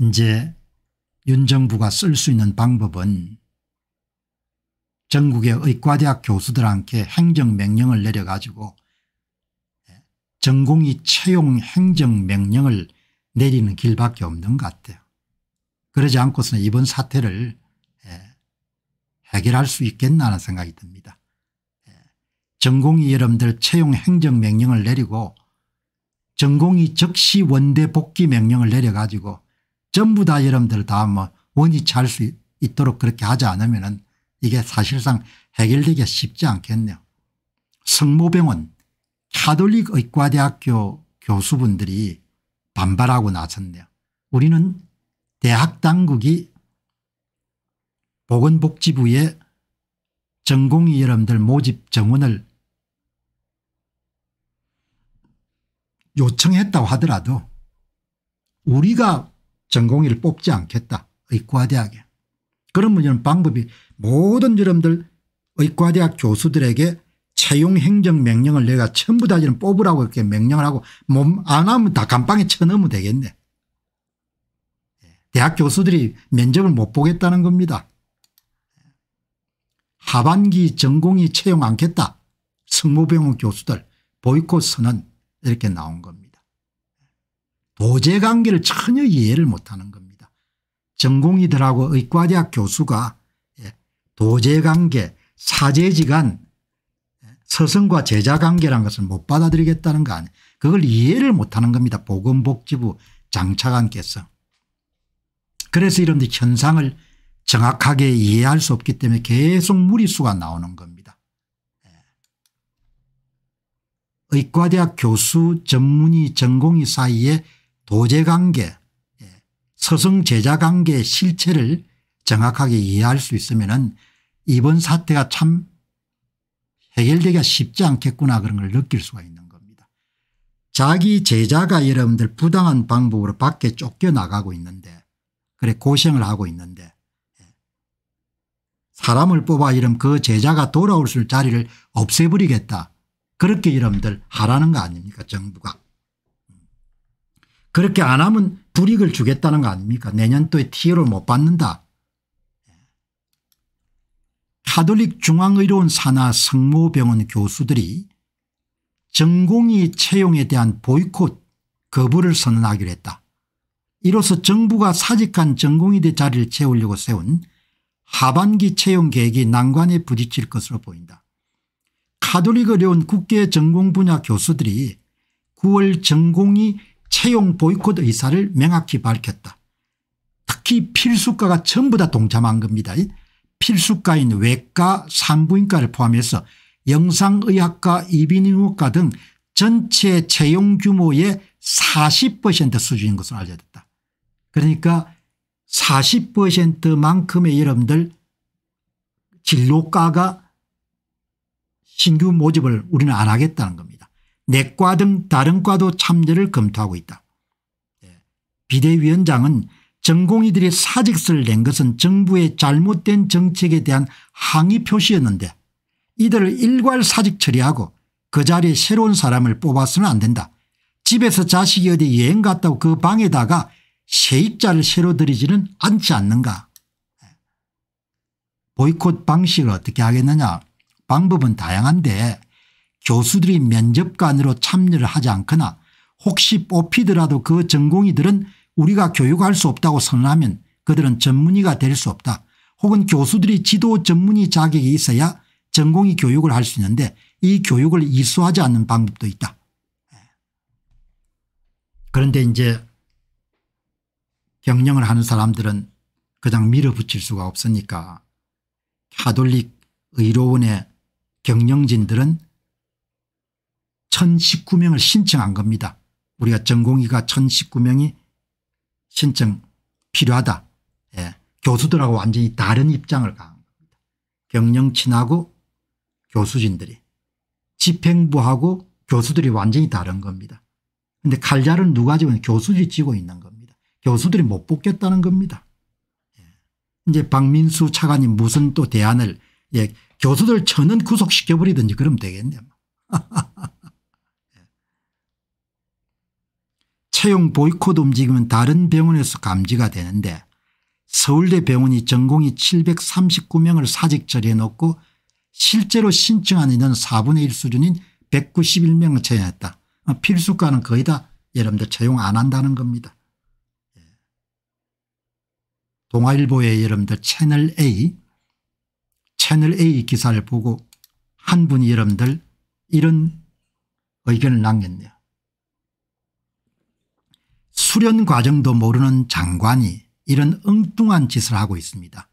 이제 윤 정부가 쓸 수 있는 방법은 전국의 의과대학 교수들한테 행정명령을 내려가지고 예, 전공이 채용 행정명령을 내리는 길밖에 없는 것 같아요. 그러지 않고서는 이번 사태를 예, 해결할 수 있겠나는 하 생각이 듭니다. 예, 전공이 여러분들 채용 행정명령을 내리고 전공이 즉시 원대 복귀 명령을 내려가지고 전부 다 여러분들 다 뭐원위치할 수 있도록 그렇게 하지 않으면 은 이게 사실상 해결되기 쉽지 않겠네요. 성모병원 카톨릭 의과대학교 교수분들이 반발하고 나섰네요. 우리는 대학 당국이 보건복지부에 전공의 여러분들 모집 정원을 요청했다고 하더라도 우리가 전공의를 뽑지 않겠다. 의과대학에. 그러면 이런 방법이 모든 여러분들 의과대학 교수들에게 채용 행정 명령을 내가 전부 다 뽑으라고 이렇게 명령을 하고 몸안 하면 다 감방에 쳐넣으면 되겠네. 대학 교수들이 면접을 못 보겠다는 겁니다. 하반기 전공이 채용 않겠다. 성모병원 교수들 보이콧 선언 이렇게 나온 겁니다. 보제 관계를 전혀 이해를 못하는 겁니다. 전공이들하고 의과대학 교수가 예, 도제 관계 사제지간 예, 서성과 제자 관계란 것을 못 받아들이겠다는 거 아니에요. 그걸 이해를 못하는 겁니다. 보건복지부 장차관께서. 그래서 이런 현상을 정확하게 이해할 수 없기 때문에 계속 무리수가 나오는 겁니다. 예. 의과대학 교수 전문의 전공의 사이에 도제관계 예, 서승제자관계의 실체를 정확하게 이해할 수 있으면 은 이번 사태가 참 해결되기가 쉽지 않겠구나 그런 걸 느낄 수가 있는 겁니다. 자기 제자가 여러분들 부당한 방법으로 밖에 쫓겨나가고 있는데 그래 고생을 하고 있는데 예, 사람을 뽑아 이러면 그 제자가 돌아올 수 있는 자리를 없애버리겠다. 그렇게 이러분들 하라는 거 아닙니까 정부가. 그렇게 안 하면 불이익을 주겠다는 거 아닙니까 내년도에 t l 를못 받는다. 카톨릭 중앙의료원 산하 성모병원 교수들이 전공의 채용에 대한 보이콧 거부를 선언하기로 했다. 이로써 정부가 사직한 전공의대 자리를 채우려고 세운 하반기 채용 계획이 난관에 부딪힐 것으로 보인다. 카톨릭 의료원 국계 전공 분야 교수들이 9월 전공의 채용 보이콧 의사를 명확히 밝혔다. 특히 필수과가 전부 다 동참한 겁니다. 필수과인 외과 산부인과를 포함해서 영상의학과 이비인후과 등 전체 채용 규모의 40% 수준인 것으로 알려야 다 그러니까 40%만큼의 여러분들 진로과가 신규 모집을 우리는 안 하겠다는 겁니다. 내과 등 다른 과도 참여를 검토하고 있다. 예. 비대위원장은 전공의들이 사직서를 낸 것은 정부의 잘못된 정책에 대한 항의 표시였는데 이들을 일괄 사직 처리하고 그 자리에 새로운 사람을 뽑아서는 안 된다. 집에서 자식이 어디 여행 갔다고 그 방에다가 세입자를 새로 들이지는 않지 않는가. 예. 보이콧 방식을 어떻게 하겠느냐 방법은 다양한데 교수들이 면접관으로 참여를 하지 않거나 혹시 뽑히더라도 그 전공의들은 우리가 교육할 수 없다고 선언하면 그들은 전문의가 될 수 없다. 혹은 교수들이 지도 전문의 자격이 있어야 전공의 교육을 할 수 있는데 이 교육을 이수하지 않는 방법도 있다. 예. 그런데 이제 경영을 하는 사람들은 그냥 밀어붙일 수가 없으니까 카톨릭 의료원의 경영진들은 1019명을 신청한 겁니다. 우리가 전공의가 1019명이 신청 필요하다. 예. 교수들하고 완전히 다른 입장을 강한 겁니다. 경영친하고 교수진들이 집행부하고 교수들이 완전히 다른 겁니다. 근데 칼자를 누가 지고 교수들이 지고 있는 겁니다. 교수들이 못 뽑겠다는 겁니다. 예. 이제 박민수 차관이 무슨 또 대안을 예. 교수들 천은 구속시켜버리든지 그럼 되겠네요. 채용 보이콧 움직임은 다른 병원에서 감지가 되는데 서울대 병원이 전공이 739명을 사직 처리해놓고 실제로 신청한 인원 4분의 1 수준인 191명을 채용했다. 어, 필수과는 거의 다 여러분들 채용 안 한다는 겁니다. 예. 동아일보의 여러분들 채널A 채널A 기사를 보고 한 분이 여러분들 이런 의견을 남겼네요. 수련 과정도 모르는 장관이 이런 엉뚱한 짓을 하고 있습니다.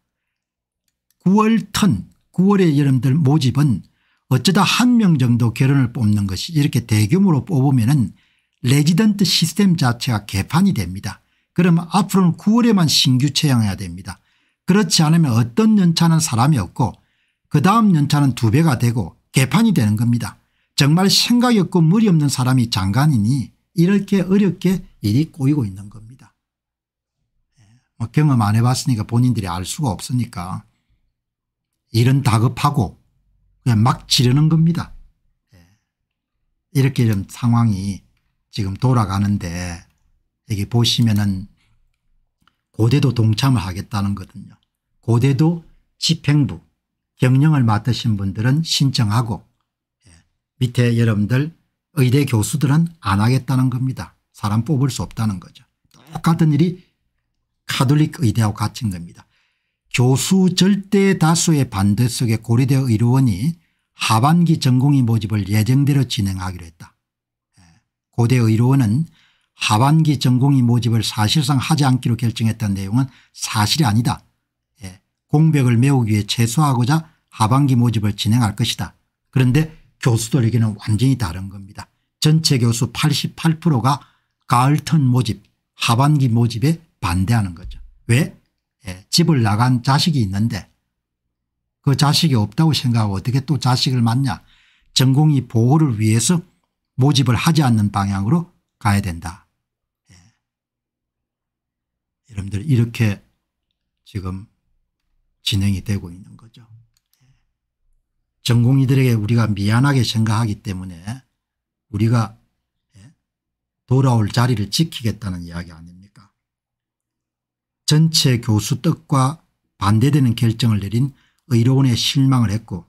9월 턴 9월의 여러분들 모집은 어쩌다 한 명 정도 결혼을 뽑는 것이 이렇게 대규모로 뽑으면 은 레지던트 시스템 자체가 개판이 됩니다. 그럼 앞으로는 9월에만 신규 채용해야 됩니다. 그렇지 않으면 어떤 연차는 사람이 없고 그 다음 연차는 두 배가 되고 개판이 되는 겁니다. 정말 생각이 없고 머리 없는 사람이 장관이니 이렇게 어렵게 일이 꼬이고 있는 겁니다. 예, 뭐 경험 안 해봤으니까 본인들이 알 수가 없으니까 일은 다급하고 그냥 막 지르는 겁니다. 예, 이렇게 좀 상황이 지금 돌아가는데 여기 보시면은 고대도 동참을 하겠다는 거든요 고대도 집행부 경영을 맡으신 분들은 신청하고 예, 밑에 여러분들 의대 교수들은 안 하겠다는 겁니다. 사람 뽑을 수 없다는 거죠. 똑같은 일이 카톨릭 의대하고 같은 겁니다. 교수 절대 다수의 반대 속에 고려대 의료원이 하반기 전공의 모집을 예정대로 진행하기로 했다. 예. 고대 의료원은 하반기 전공의 모집을 사실상 하지 않기로 결정했던 내용은 사실이 아니다. 예. 공백을 메우기 위해 최소화하고자 하반기 모집을 진행할 것이다. 그런데 교수들에게는 완전히 다른 겁니다. 전체 교수 88%가 가을턴 모집 하반기 모집에 반대하는 거죠. 왜? 예, 집을 나간 자식이 있는데 그 자식이 없다고 생각하고 어떻게 또 자식을 맞냐 전공이 보호를 위해서 모집을 하지 않는 방향으로 가야 된다. 예. 여러분들 이렇게 지금 진행이 되고 있는 거죠. 전공의들에게 우리가 미안하게 생각하기 때문에 우리가 예, 돌아올 자리를 지키겠다는 이야기 아닙니까 전체 교수 뜻과 반대되는 결정을 내린 의료원에 실망을 했고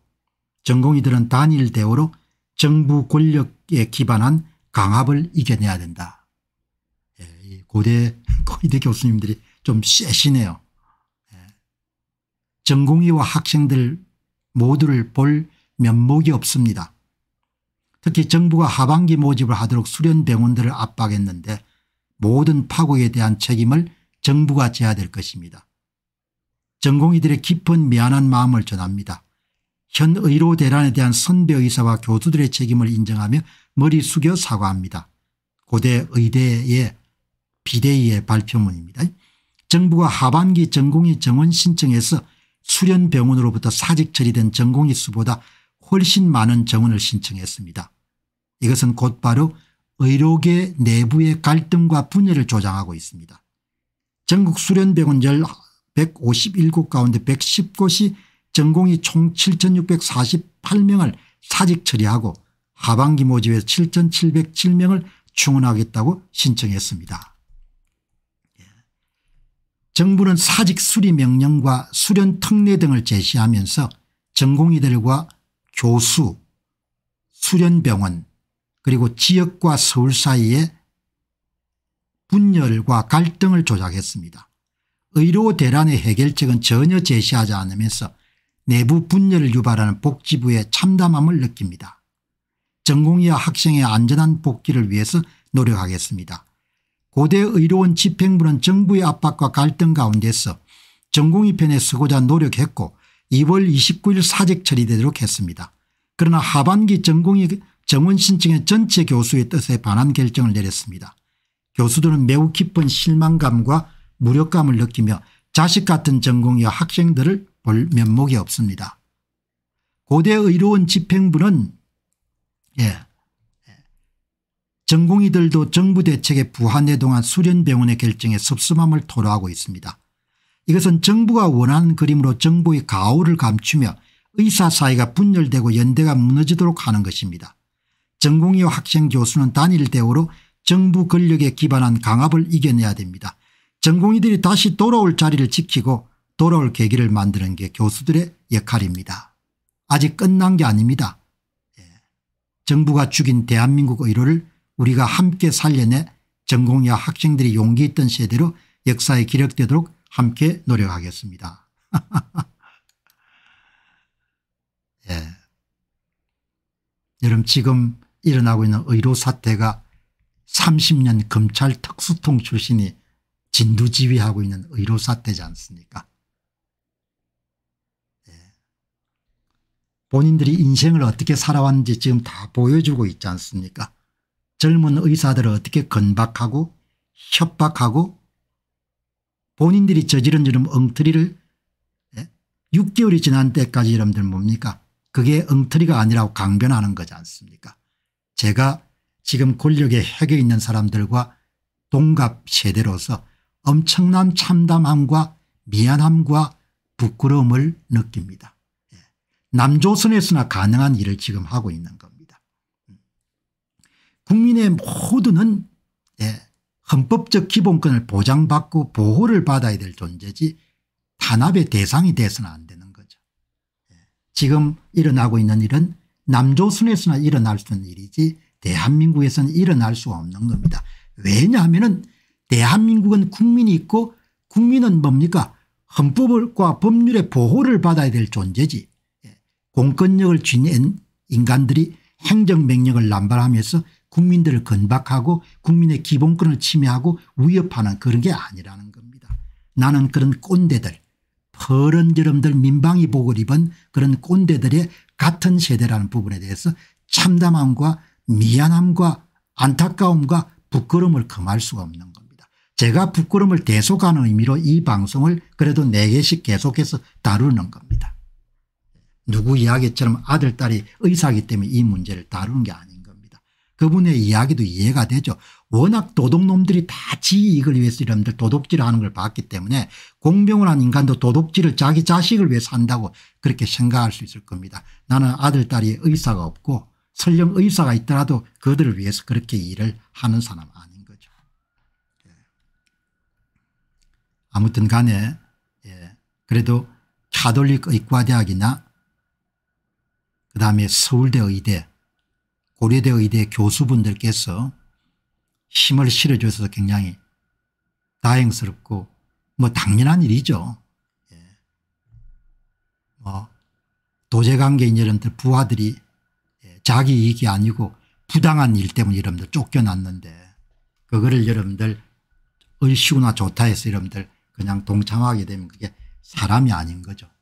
전공의들은 단일 대우로 정부 권력에 기반한 강압을 이겨내야 된다. 예, 고대 고대 교수님들이 좀 세시네요. 예. 전공의와 학생들 모두를 볼 면목이 없습니다. 특히 정부가 하반기 모집을 하도록 수련병원들을 압박했는데 모든 파국에 대한 책임을 정부가 져야 될 것입니다. 전공의들의 깊은 미안한 마음을 전합니다. 현 의료 대란에 대한 선배 의사와 교수들의 책임을 인정하며 머리 숙여 사과합니다. 고대 의대의 비대위의 발표문입니다. 정부가 하반기 전공의 정원 신청에서 수련병원으로부터 사직 처리된 전공 일수보다 훨씬 많은 정원을 신청했습니다. 이것은 곧바로 의료계 내부의 갈등과 분열을 조장하고 있습니다. 전국 수련병원 157곳 가운데 110곳이 전공이 총 7648명을 사직 처리하고 하반기 모집에 7707명을 충원하겠다고 신청했습니다. 정부는 사직 수리 명령과 수련 특례 등을 제시하면서 전공의들과 교수, 수련병원 그리고 지역과 서울 사이의 분열과 갈등을 조작했습니다. 의료 대란의 해결책은 전혀 제시하지 않으면서 내부 분열을 유발하는 복지부의 참담함을 느낍니다. 전공의와 학생의 안전한 복귀를 위해서 노력하겠습니다. 고대 의료원 집행부는 정부의 압박과 갈등 가운데서 전공의 편에 서고자 노력했고 2월 29일 사직 처리되도록 했습니다. 그러나 하반기 전공의 정원 신청의 전체 교수의 뜻에 반한 결정을 내렸습니다. 교수들은 매우 깊은 실망감과 무력감을 느끼며 자식 같은 전공의 학생들을 볼 면목이 없습니다. 고대 의료원 집행부는 예, 전공의들도 정부 대책의 부한에 동한 수련병원의 결정에 섭섭함을 토로하고 있습니다. 이것은 정부가 원하는 그림으로 정부의 가오를 감추며 의사 사이가 분열되고 연대가 무너지도록 하는 것입니다. 전공의와 학생 교수는 단일 대우로 정부 권력에 기반한 강압을 이겨내야 됩니다. 전공의들이 다시 돌아올 자리를 지키고 돌아올 계기를 만드는 게 교수들의 역할입니다. 아직 끝난 게 아닙니다. 예. 정부가 죽인 대한민국 의료를 우리가 함께 살려내 전공야 학생들이 용기 있던 세대로 역사에 기록되도록 함께 노력하겠습니다. 예. 여러분 지금 일어나고 있는 의료 사태가 30년 검찰 특수통 출신이 진두지휘하고 있는 의료 사태지 않습니까 예. 본인들이 인생을 어떻게 살아왔는지 지금 다 보여주고 있지 않습니까 젊은 의사들을 어떻게 건박하고 협박하고 본인들이 저지른 이런 엉터리를 6개월이 예? 지난 때까지 여러분들 뭡니까 그게 엉터리가 아니라고 강변하는 거지 않습니까 제가 지금 권력의 핵에 있는 사람들과 동갑 세대로서 엄청난 참담함과 미안함과 부끄러움을 느낍니다. 예. 남조선에서나 가능한 일을 지금 하고 있는 겁니다. 국민의 모두는 예, 헌법적 기본권을 보장받고 보호를 받아야 될 존재지 탄압의 대상이 돼서는 안 되는 거죠. 예, 지금 일어나고 있는 일은 남조선에서나 일어날 수 있는 일이지 대한민국에서는 일어날 수 없는 겁니다. 왜냐하면 대한민국은 국민이 있고 국민은 뭡니까 헌법과 법률의 보호를 받아야 될 존재지 예, 공권력을 지닌 인간들이 행정명령을 남발하면서 국민들을 건박하고 국민의 기본권을 침해하고 위협하는 그런 게 아니라는 겁니다. 나는 그런 꼰대들 퍼런저름들 민방위 복을 입은 그런 꼰대들의 같은 세대라는 부분에 대해서 참담함과 미안함과 안타까움과 부끄러움을 금할 수가 없는 겁니다. 제가 부끄러움을 대속하는 의미로 이 방송을 그래도 4개씩 계속해서 다루는 겁니다. 누구 이야기처럼 아들 딸이 의사기 때문에 이 문제를 다루는 게 아니에요. 그분의 이야기도 이해가 되죠. 워낙 도둑놈들이 다지 이익을 위해서 여러들 도둑질하는 걸 봤기 때문에 공병을 한 인간도 도둑질을 자기 자식을 위해서 한다고 그렇게 생각할 수 있을 겁니다. 나는 아들 딸이 의사가 없고 설령 의사가 있더라도 그들을 위해서 그렇게 일을 하는 사람 아닌 거죠. 예. 아무튼 간에 예. 그래도 카톨릭 의과대학이나 그다음에 서울대 의대 고려대 의대 교수분들께서 힘을 실어줘서 굉장히 다행스럽고 뭐 당연한 일이죠. 예. 뭐 도제관계인 여러분들 부하들이 예. 자기 이익이 아니고 부당한 일 때문에 여러분들 쫓겨났는데 그거를 여러분들 얼씨구나 좋다 해서 여러분들 그냥 동참하게 되면 그게 사람이 아닌 거죠.